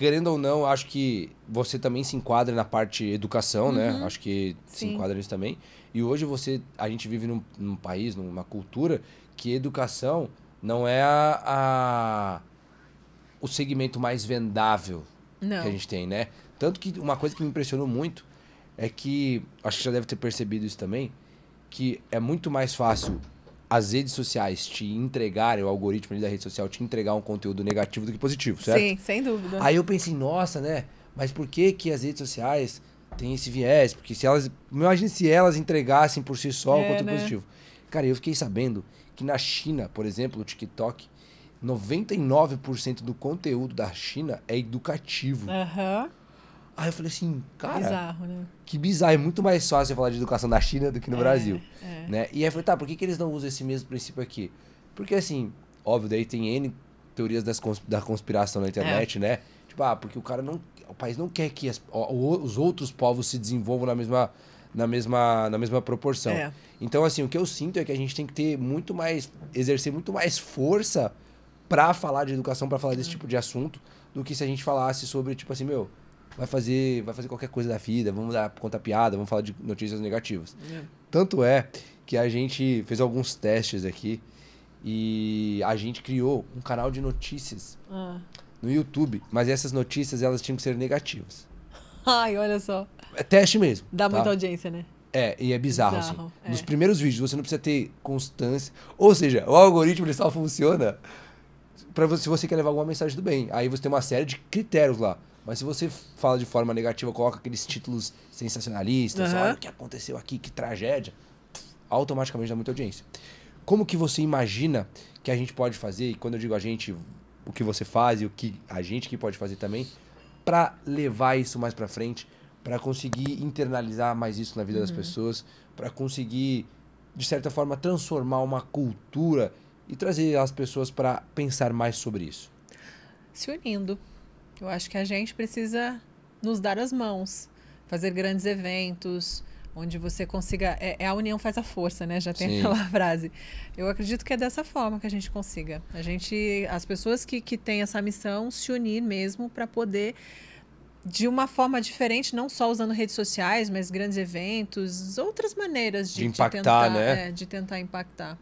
querendo ou não, acho que você também se enquadra na parte educação, né? uhum. né? Acho que Sim. se enquadra nisso também. E hoje você, a gente vive num, num país, numa cultura que educação não é a, a o segmento mais vendável não. que a gente tem, né? Tanto que uma coisa que me impressionou muito é que acho que já deve ter percebido isso também, que é muito mais fácil as redes sociais te entregarem, o algoritmo da rede social te entregar um conteúdo negativo do que positivo, certo? Sim, sem dúvida. Aí eu pensei, nossa, né? Mas por que, que as redes sociais têm esse viés? Porque se elas. Imagina se elas entregassem por si só é, o conteúdo né? positivo. Cara, eu fiquei sabendo que na China, por exemplo, o TikTok, 99% do conteúdo da China é educativo. Aham. Uhum. Aí eu falei assim, cara. Bizarro, né? Que bizarro. É muito mais fácil falar de educação da China do que no é, Brasil. É. Né? E aí eu falei, tá, por que, que eles não usam esse mesmo princípio aqui? Porque, assim, óbvio, daí tem N teorias das consp da conspiração na é. internet, é. né? Tipo, ah, porque o cara não. O país não quer que as, os outros povos se desenvolvam na mesma, na mesma, na mesma proporção. É. Então, assim, o que eu sinto é que a gente tem que ter muito mais. exercer muito mais força para falar de educação, para falar desse uhum. tipo de assunto, do que se a gente falasse sobre, tipo assim, meu vai fazer, vai fazer qualquer coisa da vida, vamos dar conta piada, vamos falar de notícias negativas. É. Tanto é que a gente fez alguns testes aqui e a gente criou um canal de notícias ah. no YouTube, mas essas notícias elas tinham que ser negativas. Ai, olha só. É teste mesmo. Dá tá? muita audiência, né? É, e é bizarro, assim. bizarro assim. É. Nos primeiros vídeos você não precisa ter constância. Ou seja, o algoritmo ele só funciona para você se você quer levar alguma mensagem do bem. Aí você tem uma série de critérios lá. Mas se você fala de forma negativa, coloca aqueles títulos sensacionalistas, uhum. olha o que aconteceu aqui, que tragédia, automaticamente dá muita audiência. Como que você imagina que a gente pode fazer, e quando eu digo a gente, o que você faz e o que a gente que pode fazer também, para levar isso mais para frente, para conseguir internalizar mais isso na vida uhum. das pessoas, para conseguir, de certa forma, transformar uma cultura e trazer as pessoas para pensar mais sobre isso? Se unindo. Eu acho que a gente precisa nos dar as mãos, fazer grandes eventos, onde você consiga. É, é, a união faz a força, né? Já tem Sim. aquela frase. Eu acredito que é dessa forma que a gente consiga. A gente, as pessoas que, que têm essa missão, se unir mesmo para poder de uma forma diferente, não só usando redes sociais, mas grandes eventos, outras maneiras de, de impactar, de tentar, né? É, de tentar impactar.